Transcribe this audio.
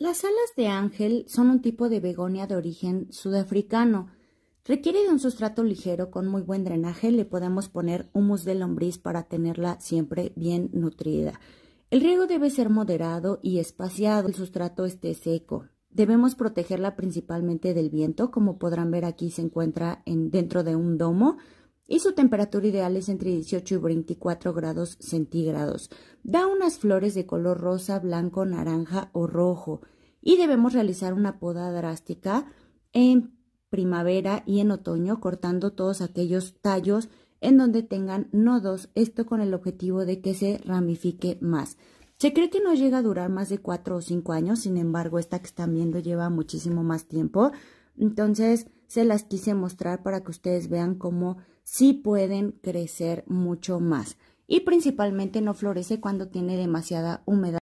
Las alas de ángel son un tipo de begonia de origen sudafricano. Requiere de un sustrato ligero con muy buen drenaje. Le podemos poner humus de lombriz para tenerla siempre bien nutrida. El riego debe ser moderado y espaciado. El sustrato esté seco. Debemos protegerla principalmente del viento. Como podrán ver aquí se encuentra dentro de un domo y su temperatura ideal es entre 18 y 24 grados centígrados. Da unas flores de color rosa, blanco, naranja o rojo y debemos realizar una poda drástica en primavera y en otoño cortando todos aquellos tallos en donde tengan nodos, esto con el objetivo de que se ramifique más. Se cree que no llega a durar más de 4 o 5 años, sin embargo esta que están viendo lleva muchísimo más tiempo. Entonces, se las quise mostrar para que ustedes vean cómo sí pueden crecer mucho más. Y principalmente no florece cuando tiene demasiada humedad.